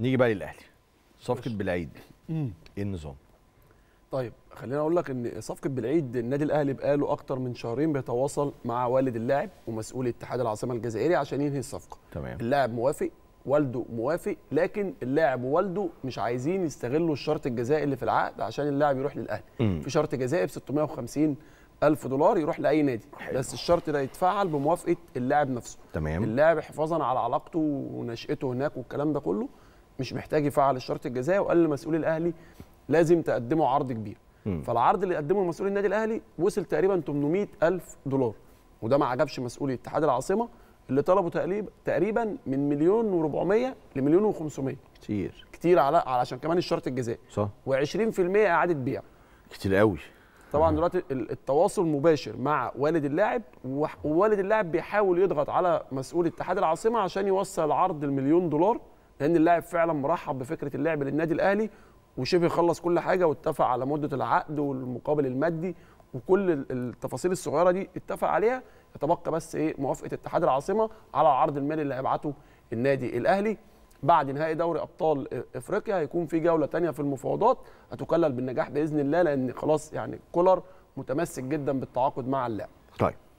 نيجي بقى للاهلي صفقه بالعيد ايه النظام طيب خليني اقول لك ان صفقه بالعيد النادي الاهلي بقاله اكتر من شهرين بيتواصل مع والد اللاعب ومسؤول اتحاد العاصمه الجزائري عشان ينهي الصفقه تمام اللاعب موافق والده موافق لكن اللاعب ووالده مش عايزين يستغلوا الشرط الجزائي اللي في العقد عشان اللاعب يروح للاهلي في شرط جزائي ب 650 ألف دولار يروح لأي نادي حلو. بس الشرط ده يتفعل بموافقة اللاعب نفسه تمام اللاعب حفاظا على علاقته ونشأته هناك والكلام ده كله مش محتاج يفعل الشرط الجزائي وقال لمسؤول الاهلي لازم تقدموا عرض كبير م. فالعرض اللي قدمه مسؤول النادي الاهلي وصل تقريبا 800 الف دولار وده ما عجبش مسؤول اتحاد العاصمه اللي طلبوا تقريبا تقريبا من مليون و400 لمليون و500 كتير كتير على علشان كمان الشرط الجزائي صح و20% اعاده بيع كتير قوي طبعا دلوقتي التواصل مباشر مع والد اللاعب ووالد اللاعب بيحاول يضغط على مسؤول اتحاد العاصمه عشان يوصل عرض المليون دولار لان اللاعب فعلا مرحب بفكره اللعب للنادي الاهلي وشبه خلص كل حاجه واتفق على مده العقد والمقابل المادي وكل التفاصيل الصغيره دي اتفق عليها يتبقى بس ايه موافقه اتحاد العاصمه على العرض المالي اللي هيبعته النادي الاهلي بعد نهائي دوري ابطال افريقيا هيكون في جوله ثانيه في المفاوضات هتكلل بالنجاح باذن الله لان خلاص يعني كولر متمسك جدا بالتعاقد مع اللاعب. طيب